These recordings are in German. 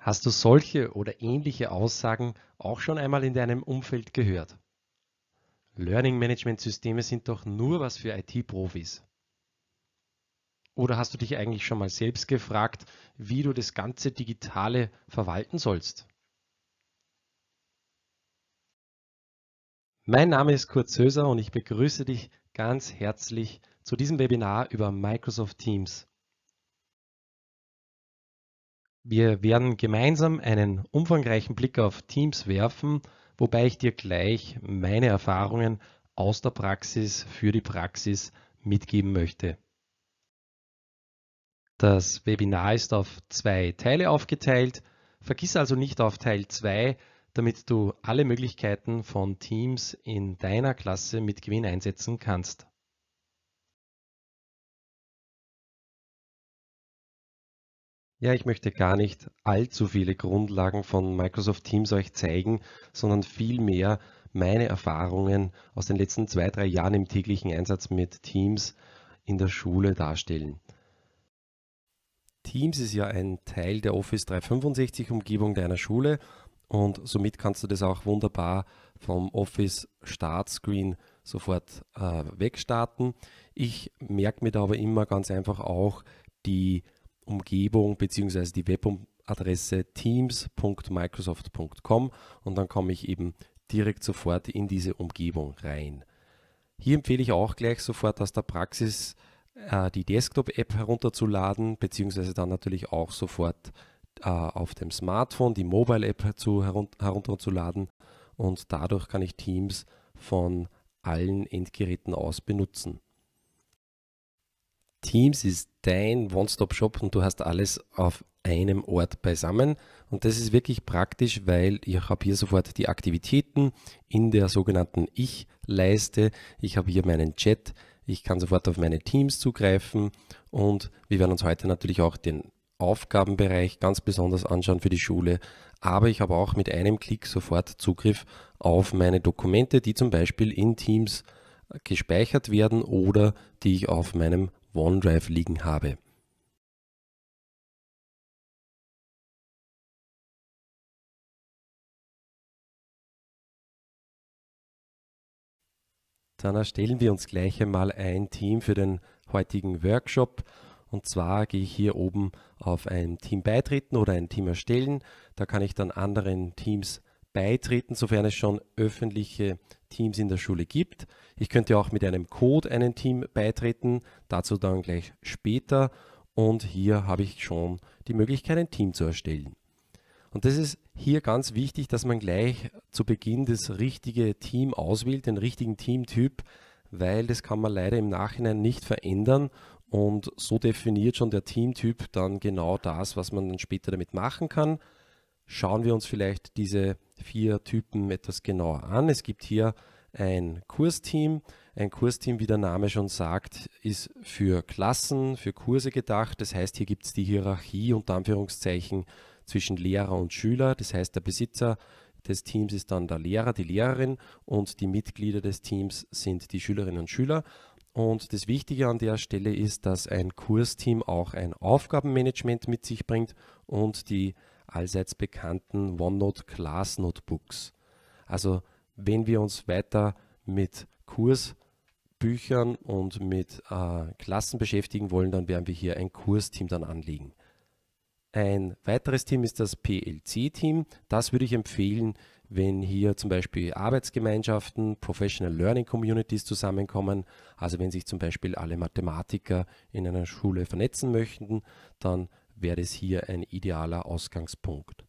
Hast du solche oder ähnliche Aussagen auch schon einmal in deinem Umfeld gehört? Learning Management Systeme sind doch nur was für IT-Profis. Oder hast du dich eigentlich schon mal selbst gefragt, wie du das ganze Digitale verwalten sollst? Mein Name ist Kurt Söser und ich begrüße dich ganz herzlich zu diesem Webinar über Microsoft Teams. Wir werden gemeinsam einen umfangreichen Blick auf Teams werfen, wobei ich dir gleich meine Erfahrungen aus der Praxis für die Praxis mitgeben möchte. Das Webinar ist auf zwei Teile aufgeteilt. Vergiss also nicht auf Teil 2, damit du alle Möglichkeiten von Teams in deiner Klasse mit Gewinn einsetzen kannst. Ja, ich möchte gar nicht allzu viele Grundlagen von Microsoft Teams euch zeigen, sondern vielmehr meine Erfahrungen aus den letzten zwei, drei Jahren im täglichen Einsatz mit Teams in der Schule darstellen. Teams ist ja ein Teil der Office 365-Umgebung deiner Schule und somit kannst du das auch wunderbar vom Office Startscreen sofort äh, wegstarten. Ich merke mir da aber immer ganz einfach auch die Umgebung beziehungsweise die Webadresse teams.microsoft.com und dann komme ich eben direkt sofort in diese Umgebung rein. Hier empfehle ich auch gleich sofort aus der Praxis äh, die Desktop-App herunterzuladen, beziehungsweise dann natürlich auch sofort äh, auf dem Smartphone die Mobile-App herunterzuladen und dadurch kann ich Teams von allen Endgeräten aus benutzen. Teams ist dein One-Stop-Shop und du hast alles auf einem Ort beisammen. Und das ist wirklich praktisch, weil ich habe hier sofort die Aktivitäten in der sogenannten Ich-Leiste. Ich habe hier meinen Chat. Ich kann sofort auf meine Teams zugreifen. Und wir werden uns heute natürlich auch den Aufgabenbereich ganz besonders anschauen für die Schule. Aber ich habe auch mit einem Klick sofort Zugriff auf meine Dokumente, die zum Beispiel in Teams gespeichert werden oder die ich auf meinem OneDrive liegen habe. Dann erstellen wir uns gleich einmal ein Team für den heutigen Workshop. Und zwar gehe ich hier oben auf ein Team beitreten oder ein Team erstellen. Da kann ich dann anderen Teams beitreten, sofern es schon öffentliche Teams in der Schule gibt. Ich könnte auch mit einem Code einem Team beitreten, dazu dann gleich später. Und hier habe ich schon die Möglichkeit, ein Team zu erstellen. Und das ist hier ganz wichtig, dass man gleich zu Beginn das richtige Team auswählt, den richtigen Teamtyp, weil das kann man leider im Nachhinein nicht verändern. Und so definiert schon der Teamtyp dann genau das, was man dann später damit machen kann. Schauen wir uns vielleicht diese vier Typen etwas genauer an. Es gibt hier ein Kursteam. Ein Kursteam, wie der Name schon sagt, ist für Klassen, für Kurse gedacht. Das heißt, hier gibt es die Hierarchie unter Anführungszeichen zwischen Lehrer und Schüler. Das heißt, der Besitzer des Teams ist dann der Lehrer, die Lehrerin und die Mitglieder des Teams sind die Schülerinnen und Schüler. Und das Wichtige an der Stelle ist, dass ein Kursteam auch ein Aufgabenmanagement mit sich bringt und die allseits bekannten OneNote Class Notebooks. Also wenn wir uns weiter mit Kursbüchern und mit äh, Klassen beschäftigen wollen, dann werden wir hier ein Kursteam dann anlegen. Ein weiteres Team ist das PLC-Team. Das würde ich empfehlen, wenn hier zum Beispiel Arbeitsgemeinschaften, Professional Learning Communities zusammenkommen. Also wenn sich zum Beispiel alle Mathematiker in einer Schule vernetzen möchten, dann wäre es hier ein idealer Ausgangspunkt.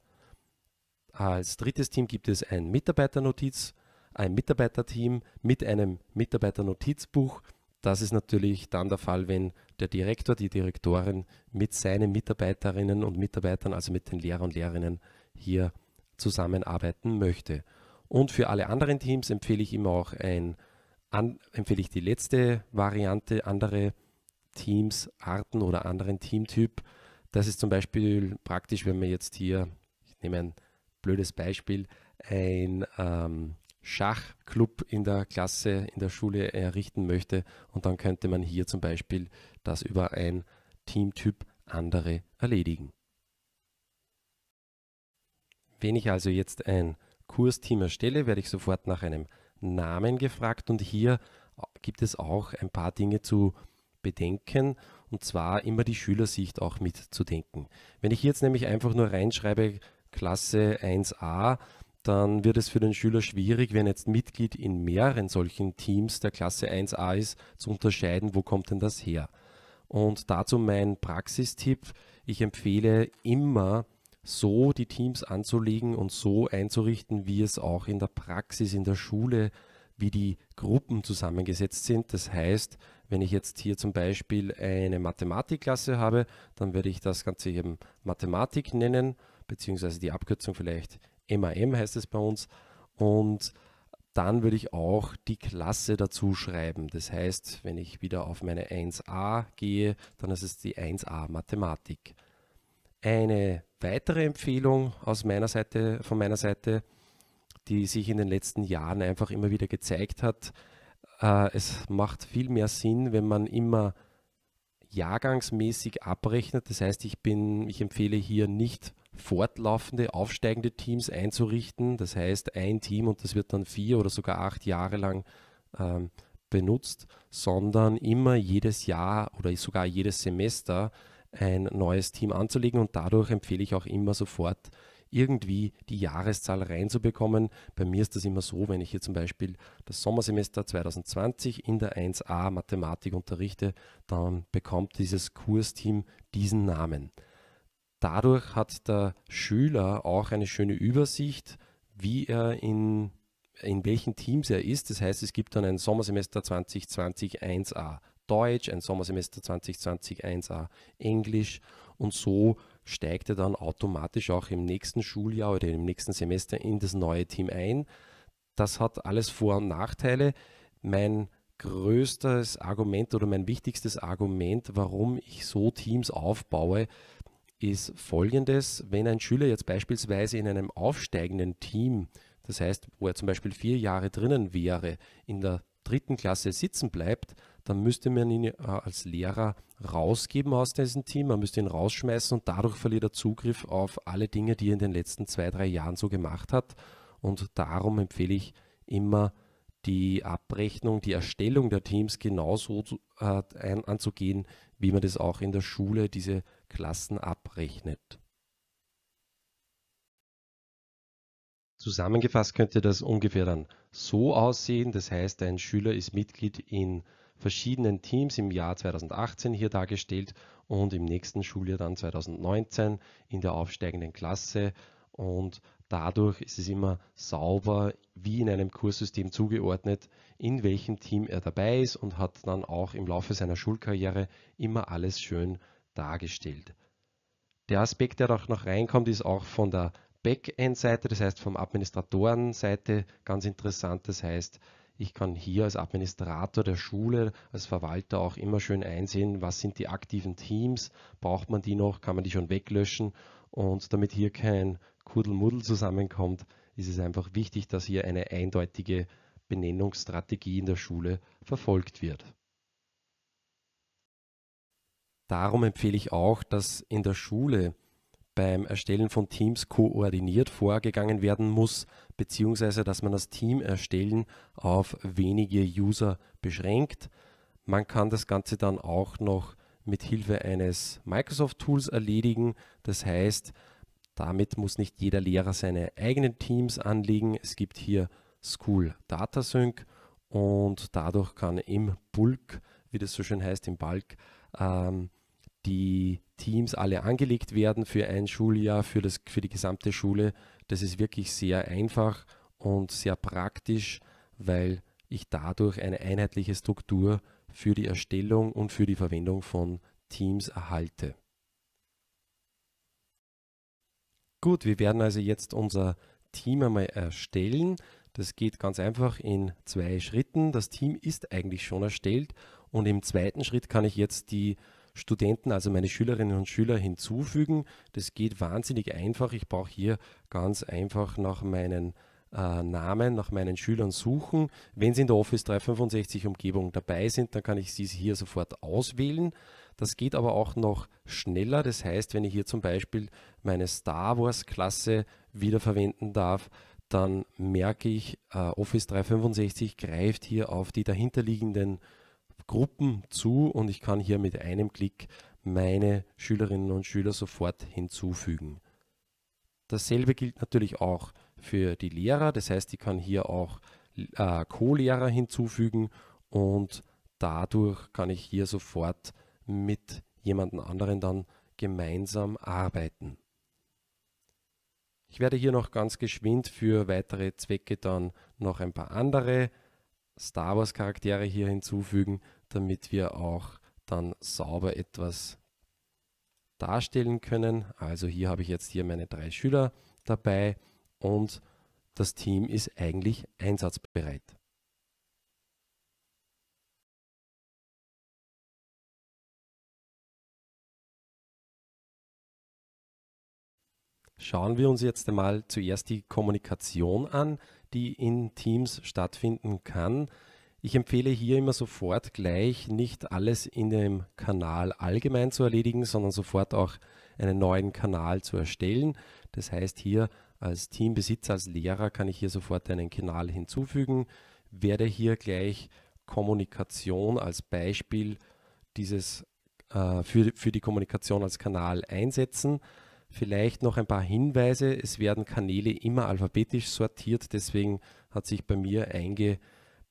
Als drittes Team gibt es ein Mitarbeiternotiz, ein Mitarbeiterteam mit einem Mitarbeiternotizbuch. Das ist natürlich dann der Fall, wenn der Direktor, die Direktorin mit seinen Mitarbeiterinnen und Mitarbeitern, also mit den Lehrer und Lehrerinnen hier zusammenarbeiten möchte. Und für alle anderen Teams empfehle ich immer auch ein, an, empfehle ich die letzte Variante, andere Teams, Arten oder anderen Teamtyp das ist zum Beispiel praktisch, wenn man jetzt hier, ich nehme ein blödes Beispiel, ein ähm, Schachclub in der Klasse, in der Schule errichten möchte und dann könnte man hier zum Beispiel das über ein Teamtyp andere erledigen. Wenn ich also jetzt ein Kursteam erstelle, werde ich sofort nach einem Namen gefragt und hier gibt es auch ein paar Dinge zu bedenken und zwar immer die Schülersicht auch mitzudenken. Wenn ich jetzt nämlich einfach nur reinschreibe Klasse 1a, dann wird es für den Schüler schwierig, wenn jetzt Mitglied in mehreren solchen Teams der Klasse 1a ist, zu unterscheiden, wo kommt denn das her. Und dazu mein Praxistipp. Ich empfehle immer so die Teams anzulegen und so einzurichten, wie es auch in der Praxis, in der Schule, wie die Gruppen zusammengesetzt sind. Das heißt, wenn ich jetzt hier zum Beispiel eine Mathematikklasse habe, dann werde ich das Ganze eben Mathematik nennen, beziehungsweise die Abkürzung vielleicht MAM heißt es bei uns. Und dann würde ich auch die Klasse dazu schreiben. Das heißt, wenn ich wieder auf meine 1a gehe, dann ist es die 1a Mathematik. Eine weitere Empfehlung aus meiner Seite, von meiner Seite, die sich in den letzten Jahren einfach immer wieder gezeigt hat, äh, es macht viel mehr Sinn, wenn man immer jahrgangsmäßig abrechnet. Das heißt, ich bin, ich empfehle hier nicht fortlaufende, aufsteigende Teams einzurichten. Das heißt, ein Team und das wird dann vier oder sogar acht Jahre lang ähm, benutzt, sondern immer jedes Jahr oder sogar jedes Semester ein neues Team anzulegen und dadurch empfehle ich auch immer sofort irgendwie die Jahreszahl reinzubekommen. Bei mir ist das immer so, wenn ich hier zum Beispiel das Sommersemester 2020 in der 1a Mathematik unterrichte, dann bekommt dieses Kursteam diesen Namen. Dadurch hat der Schüler auch eine schöne Übersicht, wie er in, in welchen Teams er ist. Das heißt, es gibt dann ein Sommersemester 2020 1a Deutsch, ein Sommersemester 2020 1a Englisch und so steigt er dann automatisch auch im nächsten Schuljahr oder im nächsten Semester in das neue Team ein. Das hat alles Vor- und Nachteile. Mein größtes Argument oder mein wichtigstes Argument, warum ich so Teams aufbaue, ist folgendes. Wenn ein Schüler jetzt beispielsweise in einem aufsteigenden Team, das heißt, wo er zum Beispiel vier Jahre drinnen wäre, in der dritten Klasse sitzen bleibt, dann müsste man ihn als Lehrer rausgeben aus diesem Team, man müsste ihn rausschmeißen und dadurch verliert er Zugriff auf alle Dinge, die er in den letzten zwei, drei Jahren so gemacht hat. Und darum empfehle ich immer die Abrechnung, die Erstellung der Teams genauso äh, ein, anzugehen, wie man das auch in der Schule diese Klassen abrechnet. Zusammengefasst könnte das ungefähr dann so aussehen. Das heißt, ein Schüler ist Mitglied in verschiedenen Teams im Jahr 2018 hier dargestellt und im nächsten Schuljahr dann 2019 in der aufsteigenden Klasse. Und dadurch ist es immer sauber, wie in einem Kurssystem zugeordnet, in welchem Team er dabei ist und hat dann auch im Laufe seiner Schulkarriere immer alles schön dargestellt. Der Aspekt, der auch noch reinkommt, ist auch von der Backend-Seite, das heißt vom Administratoren-Seite ganz interessant. Das heißt, ich kann hier als Administrator der Schule, als Verwalter auch immer schön einsehen, was sind die aktiven Teams, braucht man die noch, kann man die schon weglöschen und damit hier kein Kuddelmuddel zusammenkommt, ist es einfach wichtig, dass hier eine eindeutige Benennungsstrategie in der Schule verfolgt wird. Darum empfehle ich auch, dass in der Schule beim Erstellen von Teams koordiniert vorgegangen werden muss, beziehungsweise dass man das Team erstellen auf wenige User beschränkt. Man kann das Ganze dann auch noch mit Hilfe eines Microsoft Tools erledigen. Das heißt, damit muss nicht jeder Lehrer seine eigenen Teams anlegen. Es gibt hier School Data Sync und dadurch kann im Bulk, wie das so schön heißt, im Bulk, ähm, die Teams alle angelegt werden für ein Schuljahr, für, das, für die gesamte Schule. Das ist wirklich sehr einfach und sehr praktisch, weil ich dadurch eine einheitliche Struktur für die Erstellung und für die Verwendung von Teams erhalte. Gut, wir werden also jetzt unser Team einmal erstellen. Das geht ganz einfach in zwei Schritten. Das Team ist eigentlich schon erstellt und im zweiten Schritt kann ich jetzt die Studenten, also meine Schülerinnen und Schüler hinzufügen. Das geht wahnsinnig einfach. Ich brauche hier ganz einfach nach meinen äh, Namen, nach meinen Schülern suchen. Wenn sie in der Office 365 Umgebung dabei sind, dann kann ich sie hier sofort auswählen. Das geht aber auch noch schneller. Das heißt, wenn ich hier zum Beispiel meine Star Wars Klasse wiederverwenden darf, dann merke ich, äh, Office 365 greift hier auf die dahinterliegenden Gruppen zu und ich kann hier mit einem Klick meine Schülerinnen und Schüler sofort hinzufügen. Dasselbe gilt natürlich auch für die Lehrer, das heißt, ich kann hier auch äh, Co-Lehrer hinzufügen und dadurch kann ich hier sofort mit jemand anderen dann gemeinsam arbeiten. Ich werde hier noch ganz geschwind für weitere Zwecke dann noch ein paar andere Star Wars Charaktere hier hinzufügen, damit wir auch dann sauber etwas darstellen können. Also hier habe ich jetzt hier meine drei Schüler dabei und das Team ist eigentlich einsatzbereit. Schauen wir uns jetzt einmal zuerst die Kommunikation an, die in Teams stattfinden kann. Ich empfehle hier immer sofort gleich nicht alles in dem Kanal allgemein zu erledigen, sondern sofort auch einen neuen Kanal zu erstellen. Das heißt hier als Teambesitzer, als Lehrer kann ich hier sofort einen Kanal hinzufügen, werde hier gleich Kommunikation als Beispiel dieses äh, für, für die Kommunikation als Kanal einsetzen. Vielleicht noch ein paar Hinweise. Es werden Kanäle immer alphabetisch sortiert, deswegen hat sich bei mir eingeschrieben,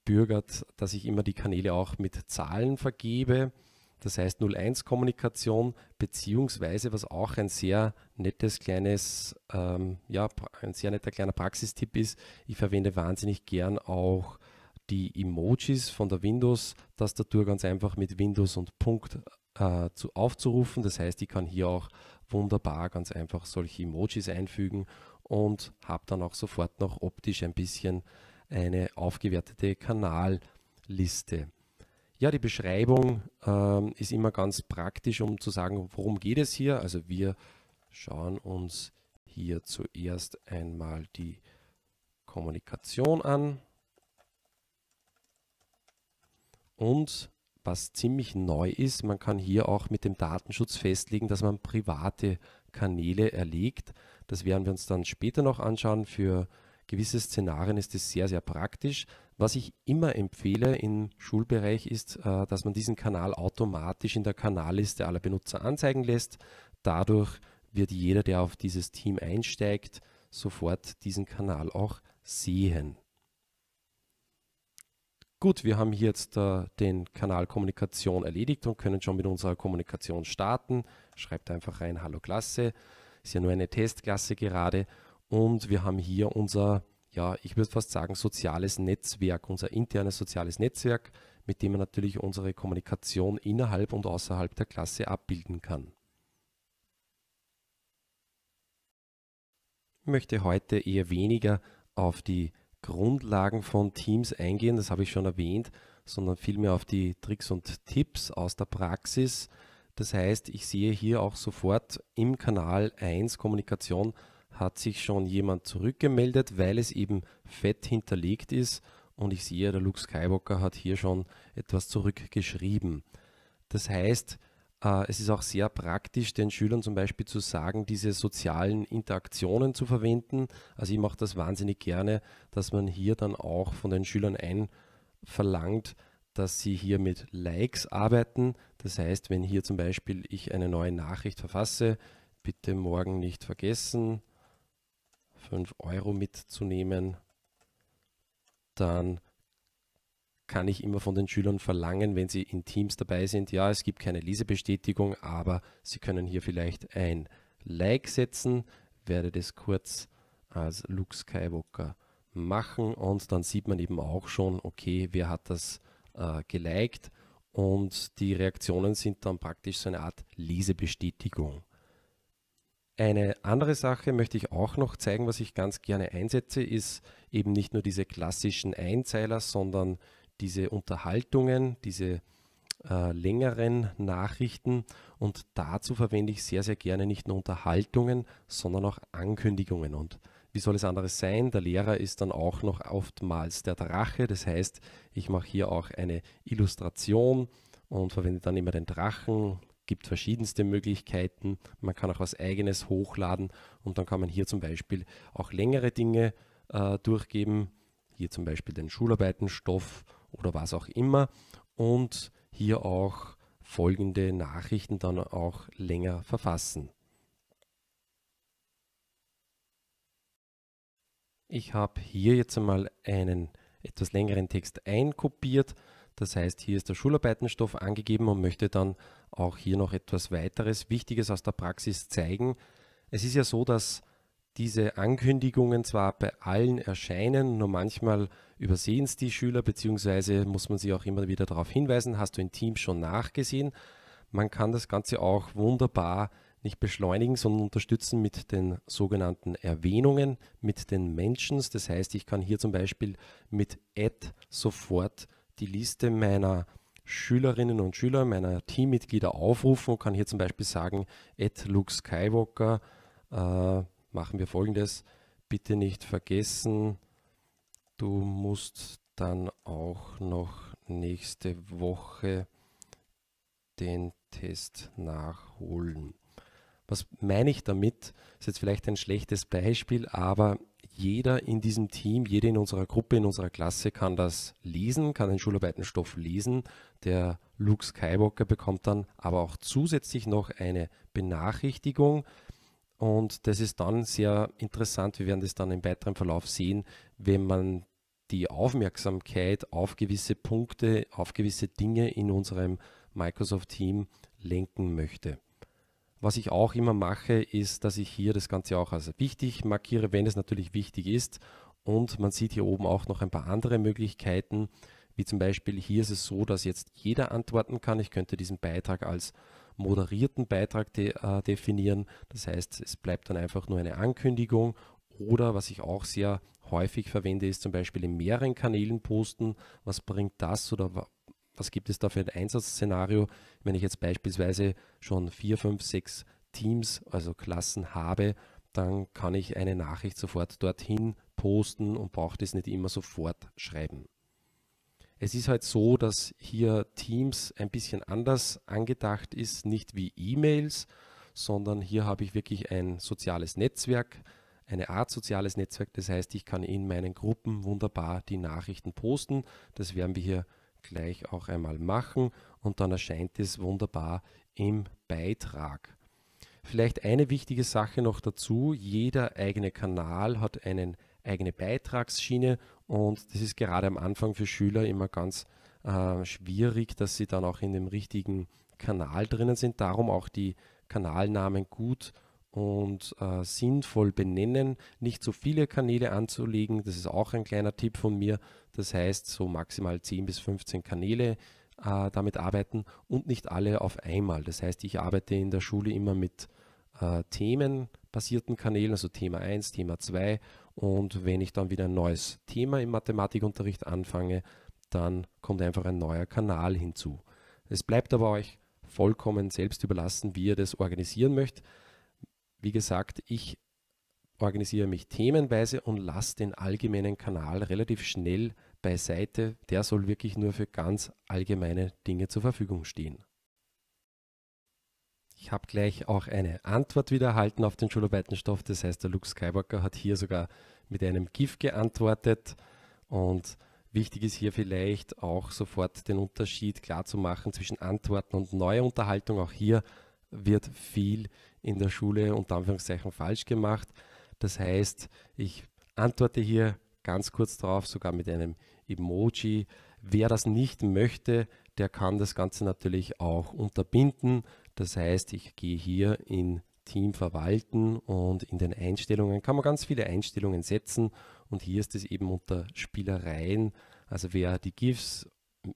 einbürgert, dass ich immer die Kanäle auch mit Zahlen vergebe. Das heißt 01-Kommunikation, beziehungsweise was auch ein sehr nettes kleines, ähm, ja, ein sehr netter kleiner Praxistipp ist, ich verwende wahnsinnig gern auch die Emojis von der Windows-Tastatur ganz einfach mit Windows und Punkt äh, zu, aufzurufen. Das heißt, ich kann hier auch wunderbar ganz einfach solche Emojis einfügen und habe dann auch sofort noch optisch ein bisschen eine aufgewertete Kanalliste. Ja, die Beschreibung ähm, ist immer ganz praktisch, um zu sagen, worum geht es hier. Also wir schauen uns hier zuerst einmal die Kommunikation an. Und was ziemlich neu ist, man kann hier auch mit dem Datenschutz festlegen, dass man private Kanäle erlegt. Das werden wir uns dann später noch anschauen für gewisse Szenarien ist es sehr, sehr praktisch. Was ich immer empfehle im Schulbereich ist, äh, dass man diesen Kanal automatisch in der Kanalliste aller Benutzer anzeigen lässt. Dadurch wird jeder, der auf dieses Team einsteigt, sofort diesen Kanal auch sehen. Gut, wir haben hier jetzt äh, den Kanal Kommunikation erledigt und können schon mit unserer Kommunikation starten. Schreibt einfach rein Hallo Klasse, ist ja nur eine Testklasse gerade und wir haben hier unser, ja, ich würde fast sagen, soziales Netzwerk, unser internes soziales Netzwerk, mit dem man natürlich unsere Kommunikation innerhalb und außerhalb der Klasse abbilden kann. Ich möchte heute eher weniger auf die Grundlagen von Teams eingehen, das habe ich schon erwähnt, sondern vielmehr auf die Tricks und Tipps aus der Praxis. Das heißt, ich sehe hier auch sofort im Kanal 1 Kommunikation hat sich schon jemand zurückgemeldet, weil es eben fett hinterlegt ist. Und ich sehe, der Luke Skywalker hat hier schon etwas zurückgeschrieben. Das heißt, äh, es ist auch sehr praktisch, den Schülern zum Beispiel zu sagen, diese sozialen Interaktionen zu verwenden. Also ich mache das wahnsinnig gerne, dass man hier dann auch von den Schülern einverlangt, dass sie hier mit Likes arbeiten. Das heißt, wenn hier zum Beispiel ich eine neue Nachricht verfasse, bitte morgen nicht vergessen, 5 Euro mitzunehmen, dann kann ich immer von den Schülern verlangen, wenn sie in Teams dabei sind, ja, es gibt keine Lesebestätigung, aber sie können hier vielleicht ein Like setzen, werde das kurz als Luke Skywalker machen und dann sieht man eben auch schon, okay, wer hat das äh, geliked und die Reaktionen sind dann praktisch so eine Art Lesebestätigung. Eine andere Sache möchte ich auch noch zeigen, was ich ganz gerne einsetze, ist eben nicht nur diese klassischen Einzeiler, sondern diese Unterhaltungen, diese äh, längeren Nachrichten. Und dazu verwende ich sehr, sehr gerne nicht nur Unterhaltungen, sondern auch Ankündigungen. Und wie soll es anderes sein? Der Lehrer ist dann auch noch oftmals der Drache. Das heißt, ich mache hier auch eine Illustration und verwende dann immer den Drachen, gibt verschiedenste Möglichkeiten. Man kann auch was eigenes hochladen und dann kann man hier zum Beispiel auch längere Dinge äh, durchgeben. Hier zum Beispiel den Schularbeitenstoff oder was auch immer. Und hier auch folgende Nachrichten dann auch länger verfassen. Ich habe hier jetzt einmal einen etwas längeren Text einkopiert das heißt, hier ist der Schularbeitenstoff angegeben und möchte dann auch hier noch etwas weiteres Wichtiges aus der Praxis zeigen. Es ist ja so, dass diese Ankündigungen zwar bei allen erscheinen, nur manchmal übersehen es die Schüler, beziehungsweise muss man sie auch immer wieder darauf hinweisen, hast du in Teams schon nachgesehen. Man kann das Ganze auch wunderbar nicht beschleunigen, sondern unterstützen mit den sogenannten Erwähnungen, mit den Mentions. Das heißt, ich kann hier zum Beispiel mit add sofort die Liste meiner Schülerinnen und Schüler, meiner Teammitglieder aufrufen und kann hier zum Beispiel sagen, at Luke Skywalker äh, machen wir folgendes, bitte nicht vergessen, du musst dann auch noch nächste Woche den Test nachholen. Was meine ich damit? Ist jetzt vielleicht ein schlechtes Beispiel, aber jeder in diesem Team, jeder in unserer Gruppe, in unserer Klasse kann das lesen, kann den Schularbeitenstoff lesen. Der Luke Skywalker bekommt dann aber auch zusätzlich noch eine Benachrichtigung. Und das ist dann sehr interessant. Wir werden das dann im weiteren Verlauf sehen, wenn man die Aufmerksamkeit auf gewisse Punkte, auf gewisse Dinge in unserem Microsoft Team lenken möchte. Was ich auch immer mache, ist, dass ich hier das Ganze auch als wichtig markiere, wenn es natürlich wichtig ist. Und man sieht hier oben auch noch ein paar andere Möglichkeiten, wie zum Beispiel hier ist es so, dass jetzt jeder antworten kann. Ich könnte diesen Beitrag als moderierten Beitrag de äh, definieren. Das heißt, es bleibt dann einfach nur eine Ankündigung oder was ich auch sehr häufig verwende, ist zum Beispiel in mehreren Kanälen posten. Was bringt das oder was gibt es da für ein Einsatzszenario, wenn ich jetzt beispielsweise schon vier, fünf, sechs Teams, also Klassen habe, dann kann ich eine Nachricht sofort dorthin posten und brauche das nicht immer sofort schreiben. Es ist halt so, dass hier Teams ein bisschen anders angedacht ist, nicht wie E-Mails, sondern hier habe ich wirklich ein soziales Netzwerk, eine Art soziales Netzwerk. Das heißt, ich kann in meinen Gruppen wunderbar die Nachrichten posten. Das werden wir hier gleich auch einmal machen und dann erscheint es wunderbar im Beitrag. Vielleicht eine wichtige Sache noch dazu, jeder eigene Kanal hat eine eigene Beitragsschiene und das ist gerade am Anfang für Schüler immer ganz äh, schwierig, dass sie dann auch in dem richtigen Kanal drinnen sind. Darum auch die Kanalnamen gut und äh, sinnvoll benennen, nicht zu so viele Kanäle anzulegen, das ist auch ein kleiner Tipp von mir das heißt, so maximal 10 bis 15 Kanäle äh, damit arbeiten und nicht alle auf einmal. Das heißt, ich arbeite in der Schule immer mit äh, themenbasierten Kanälen, also Thema 1, Thema 2. Und wenn ich dann wieder ein neues Thema im Mathematikunterricht anfange, dann kommt einfach ein neuer Kanal hinzu. Es bleibt aber euch vollkommen selbst überlassen, wie ihr das organisieren möchtet. Wie gesagt, ich organisiere mich themenweise und lasse den allgemeinen Kanal relativ schnell beiseite. Der soll wirklich nur für ganz allgemeine Dinge zur Verfügung stehen. Ich habe gleich auch eine Antwort wieder erhalten auf den Schularbeitenstoff. Das heißt, der Luke Skywalker hat hier sogar mit einem GIF geantwortet. Und wichtig ist hier vielleicht auch sofort den Unterschied klar zu machen zwischen Antworten und neuer Unterhaltung. Auch hier wird viel in der Schule unter Anführungszeichen falsch gemacht. Das heißt, ich antworte hier ganz kurz drauf, sogar mit einem Emoji. Wer das nicht möchte, der kann das Ganze natürlich auch unterbinden. Das heißt, ich gehe hier in Team verwalten und in den Einstellungen kann man ganz viele Einstellungen setzen und hier ist es eben unter Spielereien. Also wer die GIFs,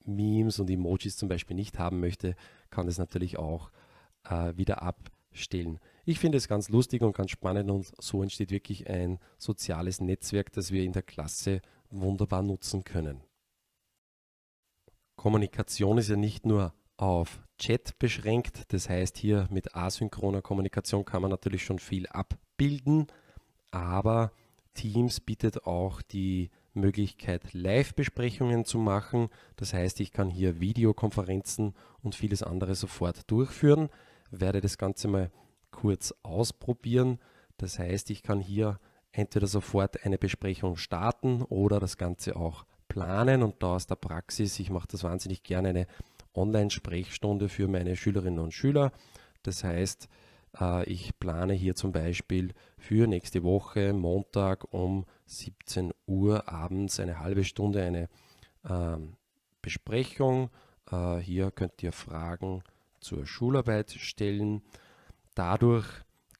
Memes und Emojis zum Beispiel nicht haben möchte, kann das natürlich auch äh, wieder abstellen. Ich finde es ganz lustig und ganz spannend und so entsteht wirklich ein soziales Netzwerk, das wir in der Klasse wunderbar nutzen können. Kommunikation ist ja nicht nur auf Chat beschränkt, das heißt hier mit asynchroner Kommunikation kann man natürlich schon viel abbilden, aber Teams bietet auch die Möglichkeit, Live-Besprechungen zu machen. Das heißt, ich kann hier Videokonferenzen und vieles andere sofort durchführen. Werde das Ganze mal kurz ausprobieren. Das heißt, ich kann hier entweder sofort eine Besprechung starten oder das Ganze auch planen. Und da aus der Praxis, ich mache das wahnsinnig gerne, eine Online-Sprechstunde für meine Schülerinnen und Schüler. Das heißt, äh, ich plane hier zum Beispiel für nächste Woche, Montag um 17 Uhr abends eine halbe Stunde eine ähm, Besprechung. Äh, hier könnt ihr Fragen zur Schularbeit stellen. Dadurch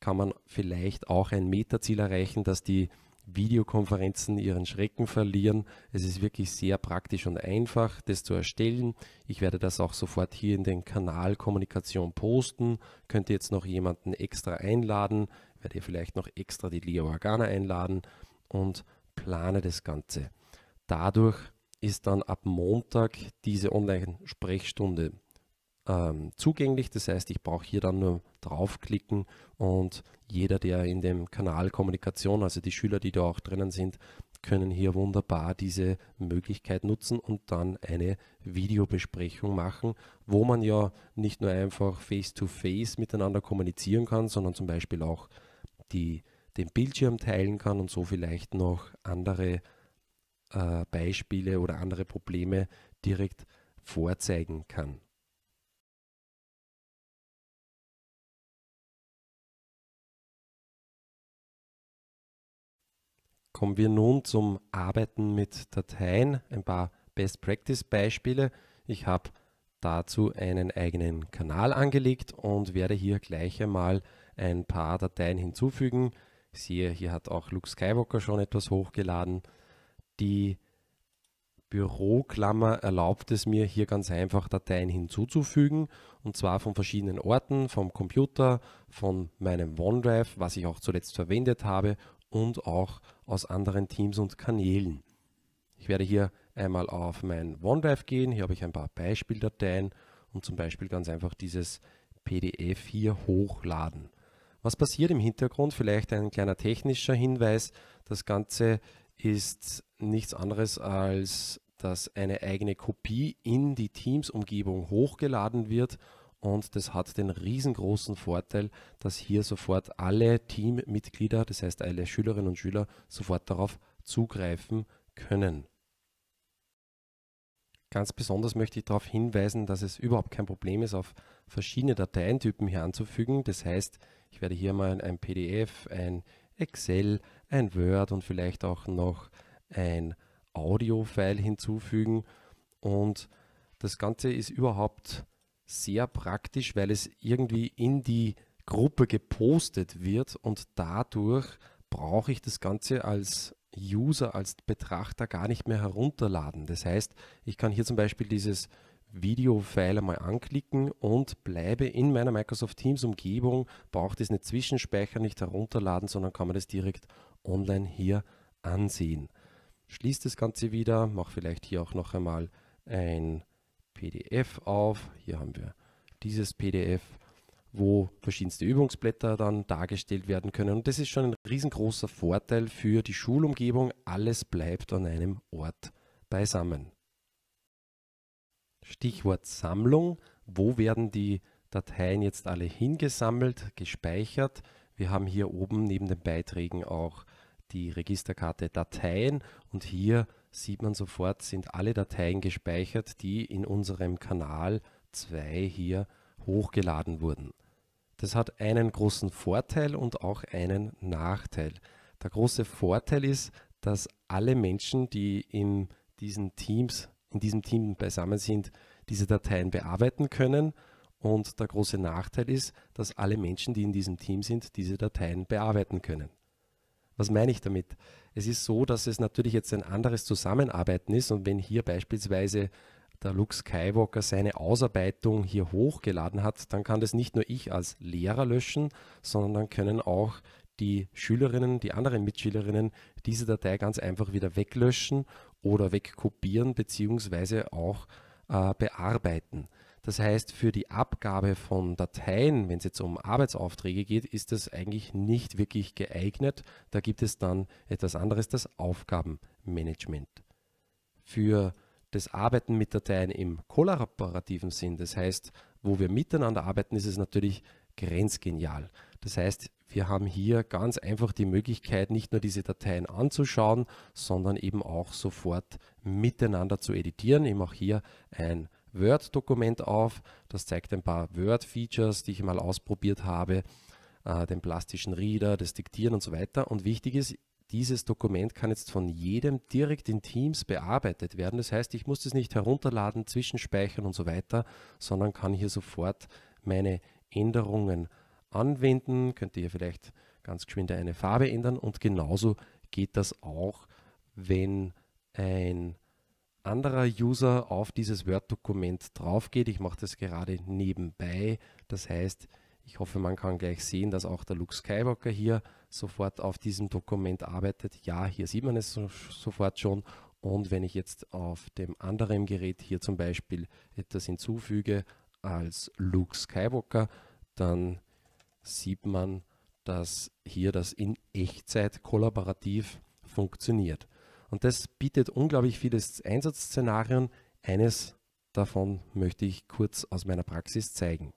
kann man vielleicht auch ein Metaziel erreichen, dass die Videokonferenzen ihren Schrecken verlieren. Es ist wirklich sehr praktisch und einfach, das zu erstellen. Ich werde das auch sofort hier in den Kanal Kommunikation posten. Könnt ihr jetzt noch jemanden extra einladen, Werdet ihr vielleicht noch extra die Leo Organa einladen und plane das Ganze. Dadurch ist dann ab Montag diese Online-Sprechstunde ähm, zugänglich. Das heißt, ich brauche hier dann nur draufklicken und jeder, der in dem Kanal Kommunikation, also die Schüler, die da auch drinnen sind, können hier wunderbar diese Möglichkeit nutzen und dann eine Videobesprechung machen, wo man ja nicht nur einfach face-to-face -face miteinander kommunizieren kann, sondern zum Beispiel auch die, den Bildschirm teilen kann und so vielleicht noch andere äh, Beispiele oder andere Probleme direkt vorzeigen kann. Kommen wir nun zum Arbeiten mit Dateien, ein paar Best-Practice-Beispiele. Ich habe dazu einen eigenen Kanal angelegt und werde hier gleich einmal ein paar Dateien hinzufügen. Ich sehe, hier hat auch Luke Skywalker schon etwas hochgeladen. Die Büroklammer erlaubt es mir, hier ganz einfach Dateien hinzuzufügen und zwar von verschiedenen Orten, vom Computer, von meinem OneDrive, was ich auch zuletzt verwendet habe und auch aus anderen Teams und Kanälen. Ich werde hier einmal auf mein OneDrive gehen. Hier habe ich ein paar Beispieldateien und zum Beispiel ganz einfach dieses PDF hier hochladen. Was passiert im Hintergrund? Vielleicht ein kleiner technischer Hinweis. Das Ganze ist nichts anderes als, dass eine eigene Kopie in die Teams-Umgebung hochgeladen wird und das hat den riesengroßen Vorteil, dass hier sofort alle Teammitglieder, das heißt alle Schülerinnen und Schüler, sofort darauf zugreifen können. Ganz besonders möchte ich darauf hinweisen, dass es überhaupt kein Problem ist, auf verschiedene Dateientypen hier anzufügen. Das heißt, ich werde hier mal ein PDF, ein Excel, ein Word und vielleicht auch noch ein Audio-File hinzufügen. Und das Ganze ist überhaupt nicht sehr praktisch, weil es irgendwie in die Gruppe gepostet wird und dadurch brauche ich das Ganze als User, als Betrachter gar nicht mehr herunterladen. Das heißt, ich kann hier zum Beispiel dieses Video-File einmal anklicken und bleibe in meiner Microsoft Teams-Umgebung, brauche das nicht zwischenspeichern, nicht herunterladen, sondern kann man das direkt online hier ansehen. Schließt das Ganze wieder, mache vielleicht hier auch noch einmal ein PDF auf. Hier haben wir dieses PDF, wo verschiedenste Übungsblätter dann dargestellt werden können. Und das ist schon ein riesengroßer Vorteil für die Schulumgebung. Alles bleibt an einem Ort beisammen. Stichwort Sammlung. Wo werden die Dateien jetzt alle hingesammelt, gespeichert? Wir haben hier oben neben den Beiträgen auch die Registerkarte Dateien und hier sieht man sofort, sind alle Dateien gespeichert, die in unserem Kanal 2 hier hochgeladen wurden. Das hat einen großen Vorteil und auch einen Nachteil. Der große Vorteil ist, dass alle Menschen, die in diesen Teams, in diesem Team beisammen sind, diese Dateien bearbeiten können. Und der große Nachteil ist, dass alle Menschen, die in diesem Team sind, diese Dateien bearbeiten können. Was meine ich damit? Es ist so, dass es natürlich jetzt ein anderes Zusammenarbeiten ist und wenn hier beispielsweise der Luke Skywalker seine Ausarbeitung hier hochgeladen hat, dann kann das nicht nur ich als Lehrer löschen, sondern können auch die Schülerinnen, die anderen Mitschülerinnen diese Datei ganz einfach wieder weglöschen oder wegkopieren bzw. auch äh, bearbeiten. Das heißt, für die Abgabe von Dateien, wenn es jetzt um Arbeitsaufträge geht, ist das eigentlich nicht wirklich geeignet. Da gibt es dann etwas anderes, das Aufgabenmanagement. Für das Arbeiten mit Dateien im kollaborativen Sinn, das heißt, wo wir miteinander arbeiten, ist es natürlich grenzgenial. Das heißt, wir haben hier ganz einfach die Möglichkeit, nicht nur diese Dateien anzuschauen, sondern eben auch sofort miteinander zu editieren. Eben auch hier ein Word-Dokument auf. Das zeigt ein paar Word-Features, die ich mal ausprobiert habe, äh, den plastischen Reader, das Diktieren und so weiter. Und wichtig ist, dieses Dokument kann jetzt von jedem direkt in Teams bearbeitet werden. Das heißt, ich muss es nicht herunterladen, zwischenspeichern und so weiter, sondern kann hier sofort meine Änderungen anwenden. Könnt ihr vielleicht ganz geschwind eine Farbe ändern und genauso geht das auch, wenn ein anderer User auf dieses Word-Dokument drauf geht. Ich mache das gerade nebenbei. Das heißt, ich hoffe, man kann gleich sehen, dass auch der Luke Skywalker hier sofort auf diesem Dokument arbeitet. Ja, hier sieht man es so, sofort schon. Und wenn ich jetzt auf dem anderen Gerät hier zum Beispiel etwas hinzufüge als Luke Skywalker, dann sieht man, dass hier das in Echtzeit kollaborativ funktioniert. Und das bietet unglaublich viele Einsatzszenarien. Eines davon möchte ich kurz aus meiner Praxis zeigen.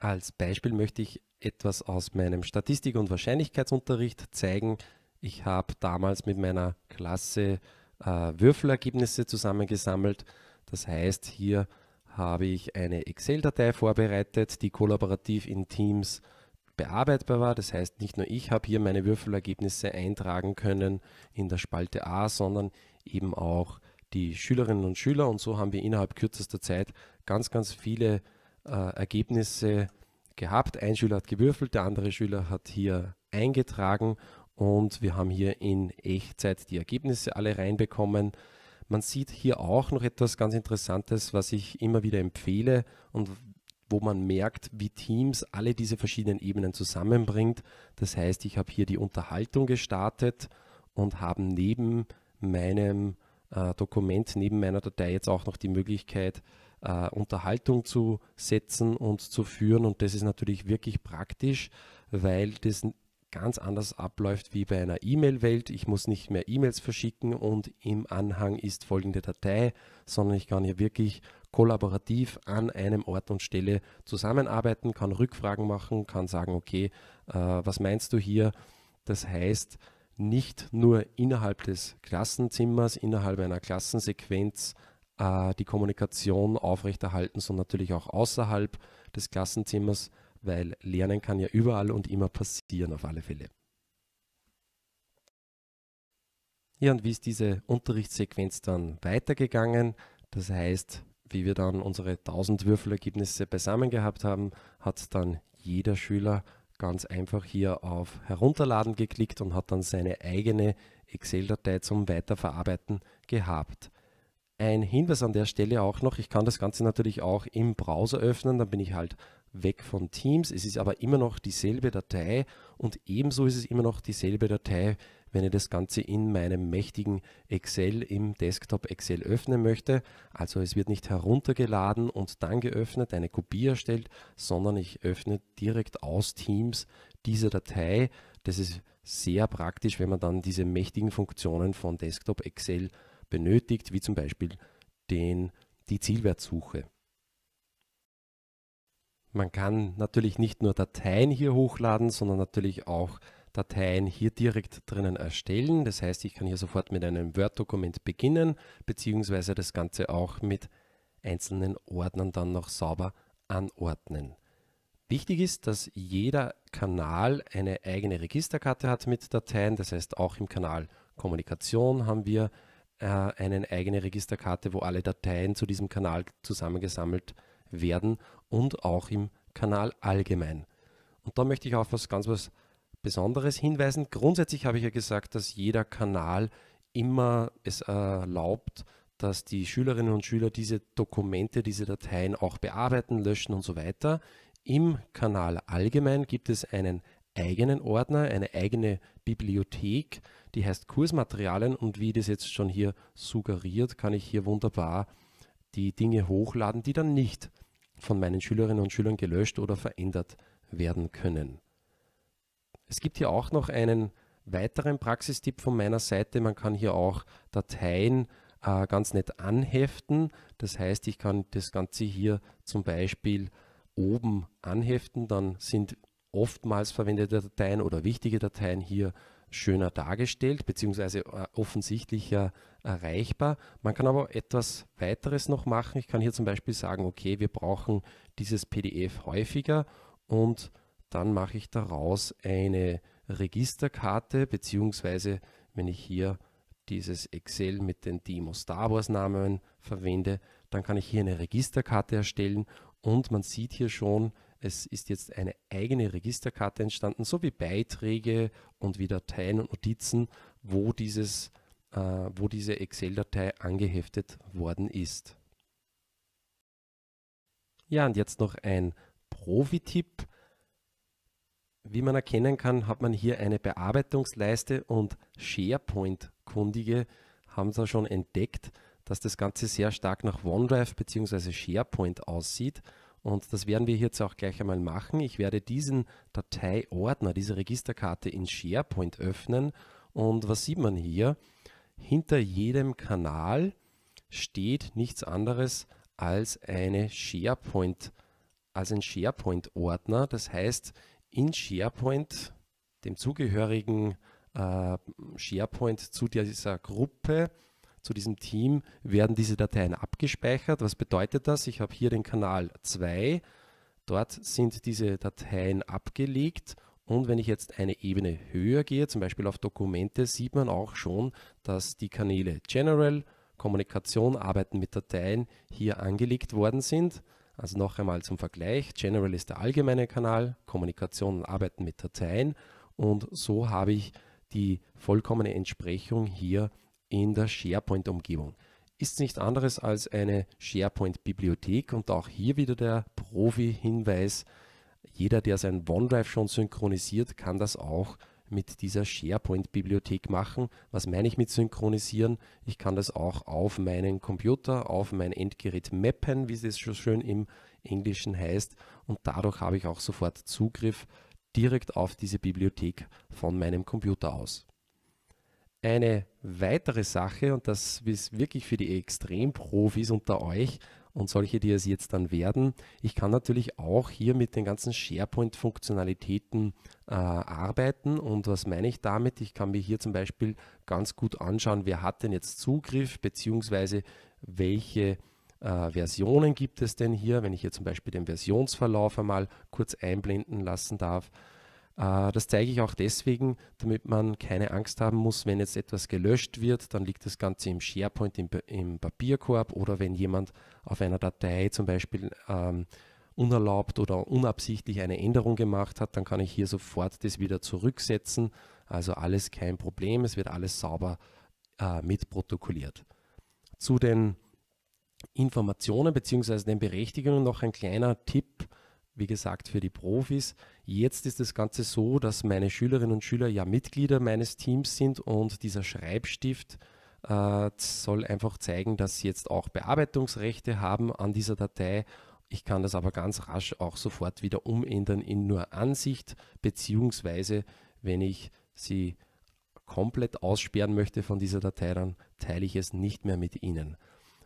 Als Beispiel möchte ich etwas aus meinem Statistik- und Wahrscheinlichkeitsunterricht zeigen. Ich habe damals mit meiner Klasse äh, Würfelergebnisse zusammengesammelt. Das heißt, hier habe ich eine Excel-Datei vorbereitet, die kollaborativ in Teams bearbeitbar war. Das heißt, nicht nur ich habe hier meine Würfelergebnisse eintragen können in der Spalte A, sondern eben auch die Schülerinnen und Schüler. Und so haben wir innerhalb kürzester Zeit ganz, ganz viele äh, Ergebnisse gehabt. Ein Schüler hat gewürfelt, der andere Schüler hat hier eingetragen und wir haben hier in Echtzeit die Ergebnisse alle reinbekommen. Man sieht hier auch noch etwas ganz Interessantes, was ich immer wieder empfehle und wo man merkt, wie Teams alle diese verschiedenen Ebenen zusammenbringt. Das heißt, ich habe hier die Unterhaltung gestartet und habe neben meinem äh, Dokument, neben meiner Datei jetzt auch noch die Möglichkeit, äh, Unterhaltung zu setzen und zu führen. Und das ist natürlich wirklich praktisch, weil das ganz anders abläuft wie bei einer E-Mail-Welt. Ich muss nicht mehr E-Mails verschicken und im Anhang ist folgende Datei, sondern ich kann hier wirklich kollaborativ an einem Ort und Stelle zusammenarbeiten, kann Rückfragen machen, kann sagen, okay, äh, was meinst du hier? Das heißt, nicht nur innerhalb des Klassenzimmers, innerhalb einer Klassensequenz äh, die Kommunikation aufrechterhalten, sondern natürlich auch außerhalb des Klassenzimmers, weil Lernen kann ja überall und immer passieren auf alle Fälle. Ja, und wie ist diese Unterrichtssequenz dann weitergegangen? Das heißt, wie wir dann unsere 1000 Würfelergebnisse beisammen gehabt haben, hat dann jeder Schüler ganz einfach hier auf Herunterladen geklickt und hat dann seine eigene Excel-Datei zum Weiterverarbeiten gehabt. Ein Hinweis an der Stelle auch noch, ich kann das Ganze natürlich auch im Browser öffnen, dann bin ich halt weg von Teams. Es ist aber immer noch dieselbe Datei und ebenso ist es immer noch dieselbe Datei, wenn ich das Ganze in meinem mächtigen Excel im Desktop Excel öffnen möchte. Also es wird nicht heruntergeladen und dann geöffnet, eine Kopie erstellt, sondern ich öffne direkt aus Teams diese Datei. Das ist sehr praktisch, wenn man dann diese mächtigen Funktionen von Desktop Excel benötigt, wie zum Beispiel den, die Zielwertsuche. Man kann natürlich nicht nur Dateien hier hochladen, sondern natürlich auch Dateien hier direkt drinnen erstellen. Das heißt, ich kann hier sofort mit einem Word-Dokument beginnen, beziehungsweise das Ganze auch mit einzelnen Ordnern dann noch sauber anordnen. Wichtig ist, dass jeder Kanal eine eigene Registerkarte hat mit Dateien. Das heißt, auch im Kanal Kommunikation haben wir äh, eine eigene Registerkarte, wo alle Dateien zu diesem Kanal zusammengesammelt werden und auch im Kanal allgemein. Und da möchte ich auf was ganz was Besonderes hinweisen. Grundsätzlich habe ich ja gesagt, dass jeder Kanal immer es erlaubt, dass die Schülerinnen und Schüler diese Dokumente, diese Dateien auch bearbeiten, löschen und so weiter. Im Kanal allgemein gibt es einen eigenen Ordner, eine eigene Bibliothek, die heißt Kursmaterialien und wie das jetzt schon hier suggeriert, kann ich hier wunderbar die Dinge hochladen, die dann nicht von meinen Schülerinnen und Schülern gelöscht oder verändert werden können. Es gibt hier auch noch einen weiteren Praxistipp von meiner Seite. Man kann hier auch Dateien äh, ganz nett anheften. Das heißt, ich kann das Ganze hier zum Beispiel oben anheften. Dann sind oftmals verwendete Dateien oder wichtige Dateien hier schöner dargestellt bzw. Äh, offensichtlicher erreichbar. Man kann aber etwas weiteres noch machen. Ich kann hier zum Beispiel sagen, okay, wir brauchen dieses PDF häufiger und dann mache ich daraus eine Registerkarte, beziehungsweise wenn ich hier dieses Excel mit den Demo Star Wars Namen verwende, dann kann ich hier eine Registerkarte erstellen und man sieht hier schon, es ist jetzt eine eigene Registerkarte entstanden, sowie Beiträge und wie Dateien und Notizen, wo, dieses, äh, wo diese Excel-Datei angeheftet worden ist. Ja, und jetzt noch ein Profi-Tipp. Wie man erkennen kann, hat man hier eine Bearbeitungsleiste und SharePoint-Kundige haben da schon entdeckt, dass das Ganze sehr stark nach OneDrive bzw. SharePoint aussieht. Und das werden wir jetzt auch gleich einmal machen. Ich werde diesen Dateiordner, diese Registerkarte in SharePoint öffnen. Und was sieht man hier? Hinter jedem Kanal steht nichts anderes als eine SharePoint, als ein SharePoint-Ordner. Das heißt, in SharePoint, dem zugehörigen äh, SharePoint zu dieser Gruppe, zu diesem Team, werden diese Dateien abgespeichert. Was bedeutet das? Ich habe hier den Kanal 2, dort sind diese Dateien abgelegt und wenn ich jetzt eine Ebene höher gehe, zum Beispiel auf Dokumente, sieht man auch schon, dass die Kanäle General, Kommunikation, Arbeiten mit Dateien hier angelegt worden sind. Also noch einmal zum Vergleich. General ist der allgemeine Kanal, Kommunikation und Arbeiten mit Dateien. Und so habe ich die vollkommene Entsprechung hier in der SharePoint-Umgebung. Ist nichts anderes als eine SharePoint-Bibliothek und auch hier wieder der Profi-Hinweis. Jeder, der sein OneDrive schon synchronisiert, kann das auch mit dieser SharePoint-Bibliothek machen. Was meine ich mit synchronisieren? Ich kann das auch auf meinen Computer, auf mein Endgerät mappen, wie es schon schön im Englischen heißt. Und dadurch habe ich auch sofort Zugriff direkt auf diese Bibliothek von meinem Computer aus. Eine weitere Sache, und das ist wirklich für die Extremprofis unter euch, und solche, die es jetzt dann werden. Ich kann natürlich auch hier mit den ganzen SharePoint-Funktionalitäten äh, arbeiten. Und was meine ich damit? Ich kann mir hier zum Beispiel ganz gut anschauen, wer hat denn jetzt Zugriff, beziehungsweise welche äh, Versionen gibt es denn hier. Wenn ich hier zum Beispiel den Versionsverlauf einmal kurz einblenden lassen darf, äh, das zeige ich auch deswegen, damit man keine Angst haben muss, wenn jetzt etwas gelöscht wird, dann liegt das Ganze im SharePoint, im, im Papierkorb oder wenn jemand auf einer Datei zum Beispiel ähm, unerlaubt oder unabsichtlich eine Änderung gemacht hat, dann kann ich hier sofort das wieder zurücksetzen. Also alles kein Problem, es wird alles sauber äh, mitprotokolliert. Zu den Informationen bzw. den Berechtigungen noch ein kleiner Tipp wie gesagt, für die Profis. Jetzt ist das Ganze so, dass meine Schülerinnen und Schüler ja Mitglieder meines Teams sind und dieser Schreibstift äh, soll einfach zeigen, dass sie jetzt auch Bearbeitungsrechte haben an dieser Datei. Ich kann das aber ganz rasch auch sofort wieder umändern in nur Ansicht, beziehungsweise wenn ich sie komplett aussperren möchte von dieser Datei, dann teile ich es nicht mehr mit Ihnen.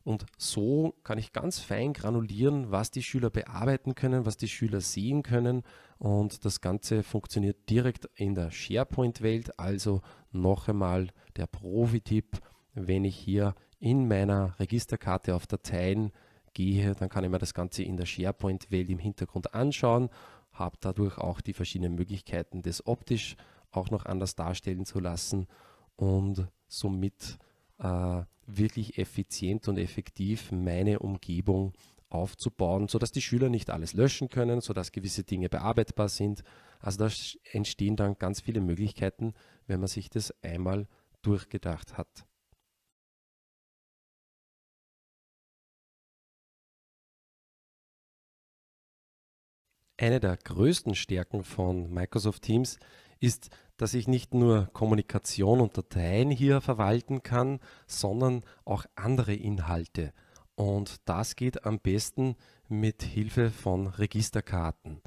Und so kann ich ganz fein granulieren, was die Schüler bearbeiten können, was die Schüler sehen können. Und das Ganze funktioniert direkt in der SharePoint-Welt. Also noch einmal der Profi-Tipp, wenn ich hier in meiner Registerkarte auf Dateien gehe, dann kann ich mir das Ganze in der SharePoint-Welt im Hintergrund anschauen, habe dadurch auch die verschiedenen Möglichkeiten, das optisch auch noch anders darstellen zu lassen und somit äh, wirklich effizient und effektiv meine Umgebung aufzubauen, sodass die Schüler nicht alles löschen können, sodass gewisse Dinge bearbeitbar sind. Also da entstehen dann ganz viele Möglichkeiten, wenn man sich das einmal durchgedacht hat. Eine der größten Stärken von Microsoft Teams ist, dass ich nicht nur Kommunikation und Dateien hier verwalten kann, sondern auch andere Inhalte. Und das geht am besten mit Hilfe von Registerkarten.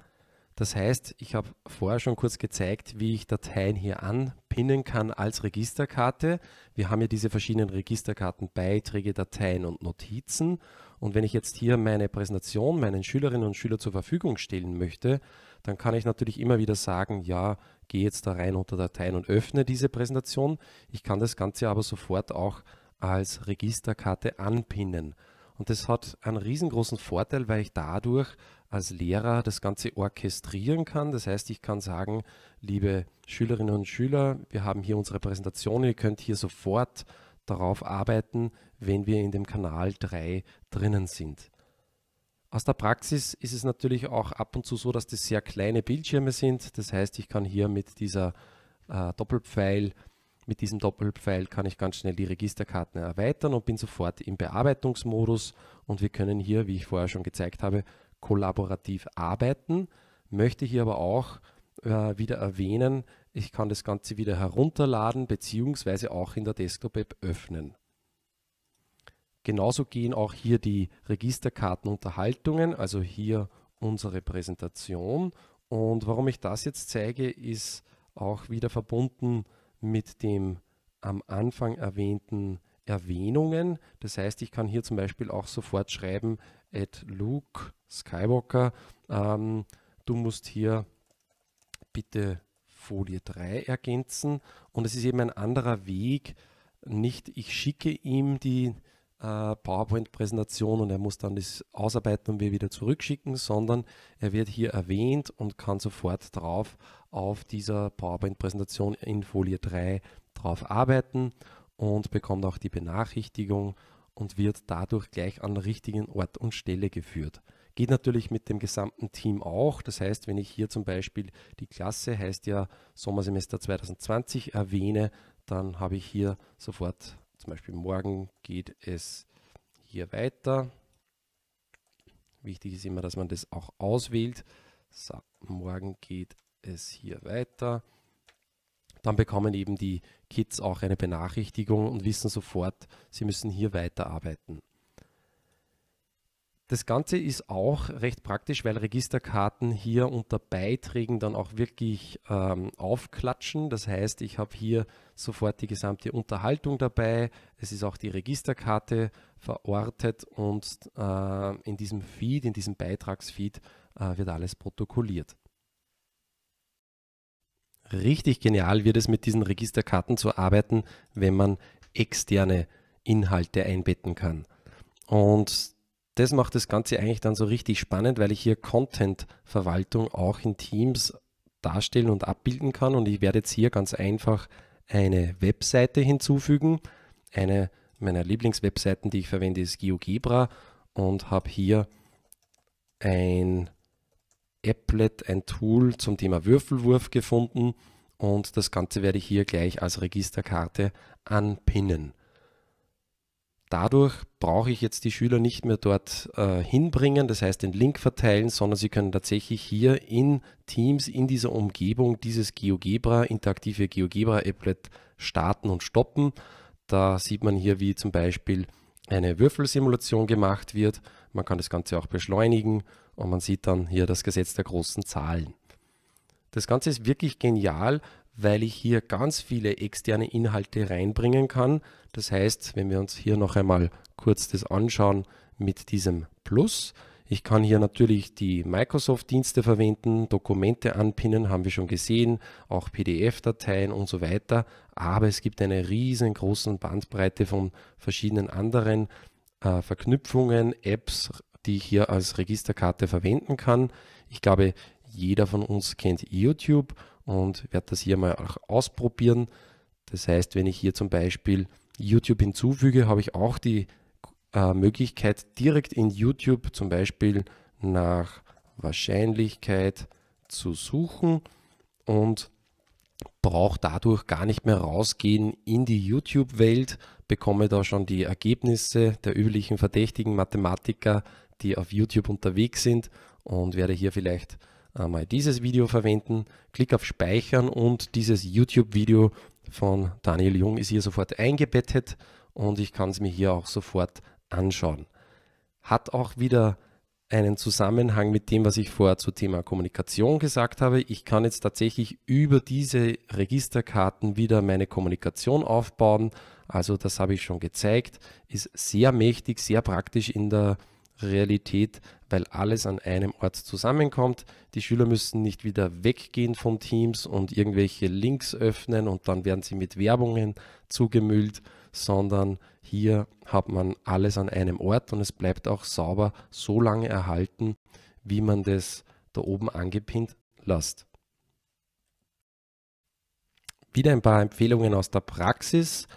Das heißt, ich habe vorher schon kurz gezeigt, wie ich Dateien hier anpinnen kann als Registerkarte. Wir haben ja diese verschiedenen Registerkarten, Beiträge, Dateien und Notizen. Und wenn ich jetzt hier meine Präsentation meinen Schülerinnen und Schülern zur Verfügung stellen möchte, dann kann ich natürlich immer wieder sagen, ja, gehe jetzt da rein unter Dateien und öffne diese Präsentation. Ich kann das Ganze aber sofort auch als Registerkarte anpinnen. Und das hat einen riesengroßen Vorteil, weil ich dadurch als Lehrer das Ganze orchestrieren kann. Das heißt, ich kann sagen, liebe Schülerinnen und Schüler, wir haben hier unsere Präsentation, ihr könnt hier sofort darauf arbeiten, wenn wir in dem Kanal 3 drinnen sind. Aus der Praxis ist es natürlich auch ab und zu so, dass das sehr kleine Bildschirme sind. Das heißt, ich kann hier mit dieser äh, Doppelpfeil, mit diesem Doppelpfeil kann ich ganz schnell die Registerkarten erweitern und bin sofort im Bearbeitungsmodus und wir können hier, wie ich vorher schon gezeigt habe, kollaborativ arbeiten. Möchte hier aber auch äh, wieder erwähnen, ich kann das Ganze wieder herunterladen bzw. auch in der Desktop-App öffnen. Genauso gehen auch hier die Registerkartenunterhaltungen, also hier unsere Präsentation. Und warum ich das jetzt zeige, ist auch wieder verbunden mit dem am Anfang erwähnten Erwähnungen. Das heißt, ich kann hier zum Beispiel auch sofort schreiben, at Luke Skywalker, ähm, du musst hier bitte Folie 3 ergänzen. Und es ist eben ein anderer Weg, nicht ich schicke ihm die äh, PowerPoint-Präsentation und er muss dann das ausarbeiten und wir wieder zurückschicken, sondern er wird hier erwähnt und kann sofort drauf auf dieser PowerPoint-Präsentation in Folie 3 drauf arbeiten und bekommt auch die Benachrichtigung und wird dadurch gleich an den richtigen Ort und Stelle geführt. Geht natürlich mit dem gesamten Team auch. Das heißt, wenn ich hier zum Beispiel die Klasse heißt ja Sommersemester 2020 erwähne, dann habe ich hier sofort zum Beispiel morgen geht es hier weiter. Wichtig ist immer, dass man das auch auswählt. So, morgen geht es hier weiter. Dann bekommen eben die Kids auch eine Benachrichtigung und wissen sofort, sie müssen hier weiterarbeiten. Das Ganze ist auch recht praktisch, weil Registerkarten hier unter Beiträgen dann auch wirklich ähm, aufklatschen. Das heißt, ich habe hier sofort die gesamte Unterhaltung dabei. Es ist auch die Registerkarte verortet und äh, in diesem Feed, in diesem Beitragsfeed äh, wird alles protokolliert. Richtig genial wird es mit diesen Registerkarten zu arbeiten, wenn man externe Inhalte einbetten kann. Und das macht das Ganze eigentlich dann so richtig spannend, weil ich hier Content-Verwaltung auch in Teams darstellen und abbilden kann. Und ich werde jetzt hier ganz einfach eine Webseite hinzufügen. Eine meiner Lieblingswebseiten, die ich verwende, ist GeoGebra und habe hier ein Applet, ein Tool zum Thema Würfelwurf gefunden und das Ganze werde ich hier gleich als Registerkarte anpinnen. Dadurch brauche ich jetzt die Schüler nicht mehr dort äh, hinbringen, das heißt den Link verteilen, sondern sie können tatsächlich hier in Teams in dieser Umgebung dieses GeoGebra, interaktive GeoGebra-Applet starten und stoppen. Da sieht man hier, wie zum Beispiel eine Würfelsimulation gemacht wird. Man kann das Ganze auch beschleunigen und man sieht dann hier das Gesetz der großen Zahlen. Das Ganze ist wirklich genial, weil ich hier ganz viele externe Inhalte reinbringen kann. Das heißt, wenn wir uns hier noch einmal kurz das anschauen mit diesem Plus, ich kann hier natürlich die Microsoft-Dienste verwenden, Dokumente anpinnen, haben wir schon gesehen, auch PDF-Dateien und so weiter. Aber es gibt eine riesengroße Bandbreite von verschiedenen anderen äh, Verknüpfungen, Apps, die ich hier als Registerkarte verwenden kann. Ich glaube, jeder von uns kennt YouTube und werde das hier mal auch ausprobieren. Das heißt, wenn ich hier zum Beispiel YouTube hinzufüge, habe ich auch die äh, Möglichkeit, direkt in YouTube zum Beispiel nach Wahrscheinlichkeit zu suchen und brauche dadurch gar nicht mehr rausgehen in die YouTube-Welt, bekomme da schon die Ergebnisse der üblichen verdächtigen Mathematiker, die auf YouTube unterwegs sind und werde hier vielleicht einmal dieses Video verwenden. Klick auf Speichern und dieses YouTube-Video von Daniel Jung ist hier sofort eingebettet und ich kann es mir hier auch sofort anschauen. Hat auch wieder einen Zusammenhang mit dem, was ich vorher zu Thema Kommunikation gesagt habe. Ich kann jetzt tatsächlich über diese Registerkarten wieder meine Kommunikation aufbauen. Also das habe ich schon gezeigt, ist sehr mächtig, sehr praktisch in der Realität weil alles an einem Ort zusammenkommt. Die Schüler müssen nicht wieder weggehen von Teams und irgendwelche Links öffnen und dann werden sie mit Werbungen zugemüllt, sondern hier hat man alles an einem Ort und es bleibt auch sauber so lange erhalten, wie man das da oben angepinnt lässt. Wieder ein paar Empfehlungen aus der Praxis.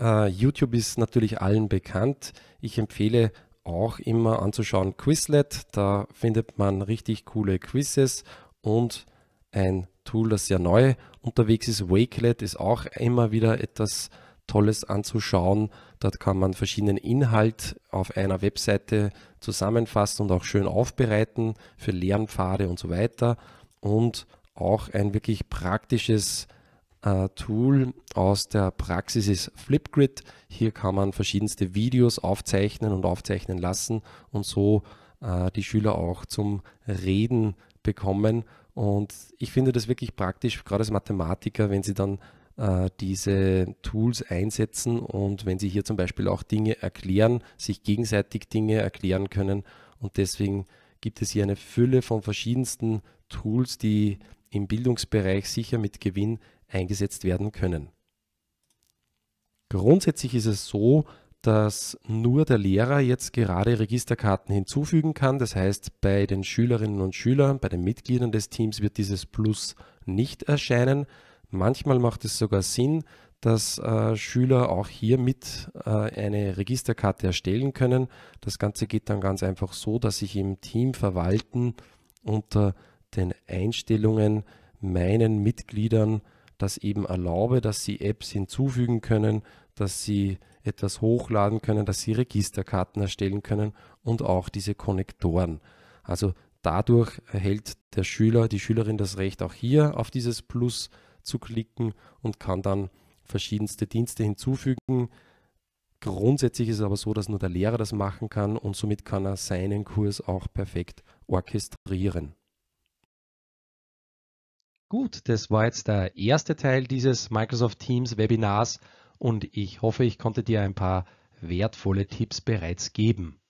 Äh, YouTube ist natürlich allen bekannt. Ich empfehle auch immer anzuschauen Quizlet. Da findet man richtig coole Quizzes und ein Tool, das sehr neu unterwegs ist. Wakelet ist auch immer wieder etwas Tolles anzuschauen. Dort kann man verschiedenen Inhalt auf einer Webseite zusammenfassen und auch schön aufbereiten für Lernpfade und so weiter. Und auch ein wirklich praktisches Tool aus der Praxis ist Flipgrid. Hier kann man verschiedenste Videos aufzeichnen und aufzeichnen lassen und so äh, die Schüler auch zum Reden bekommen. Und ich finde das wirklich praktisch, gerade als Mathematiker, wenn sie dann äh, diese Tools einsetzen und wenn sie hier zum Beispiel auch Dinge erklären, sich gegenseitig Dinge erklären können. Und deswegen gibt es hier eine Fülle von verschiedensten Tools, die im Bildungsbereich sicher mit Gewinn eingesetzt werden können. Grundsätzlich ist es so, dass nur der Lehrer jetzt gerade Registerkarten hinzufügen kann. Das heißt, bei den Schülerinnen und Schülern, bei den Mitgliedern des Teams wird dieses Plus nicht erscheinen. Manchmal macht es sogar Sinn, dass äh, Schüler auch hier mit äh, eine Registerkarte erstellen können. Das Ganze geht dann ganz einfach so, dass ich im Team verwalten unter den Einstellungen meinen Mitgliedern das eben erlaube, dass Sie Apps hinzufügen können, dass Sie etwas hochladen können, dass Sie Registerkarten erstellen können und auch diese Konnektoren. Also dadurch erhält der Schüler, die Schülerin das Recht, auch hier auf dieses Plus zu klicken und kann dann verschiedenste Dienste hinzufügen. Grundsätzlich ist es aber so, dass nur der Lehrer das machen kann und somit kann er seinen Kurs auch perfekt orchestrieren. Gut, das war jetzt der erste Teil dieses Microsoft Teams Webinars und ich hoffe, ich konnte dir ein paar wertvolle Tipps bereits geben.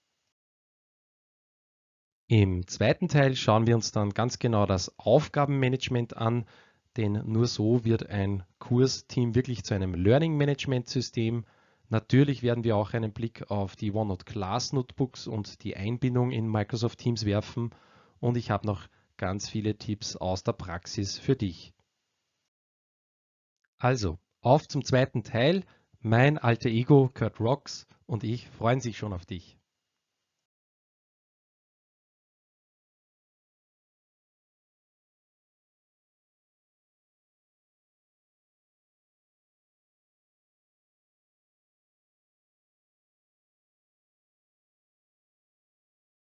Im zweiten Teil schauen wir uns dann ganz genau das Aufgabenmanagement an, denn nur so wird ein Kursteam wirklich zu einem Learning Management System. Natürlich werden wir auch einen Blick auf die OneNote Class Notebooks und die Einbindung in Microsoft Teams werfen und ich habe noch ganz viele Tipps aus der Praxis für dich. Also, auf zum zweiten Teil. Mein alter Ego Kurt Rocks und ich freuen sich schon auf dich.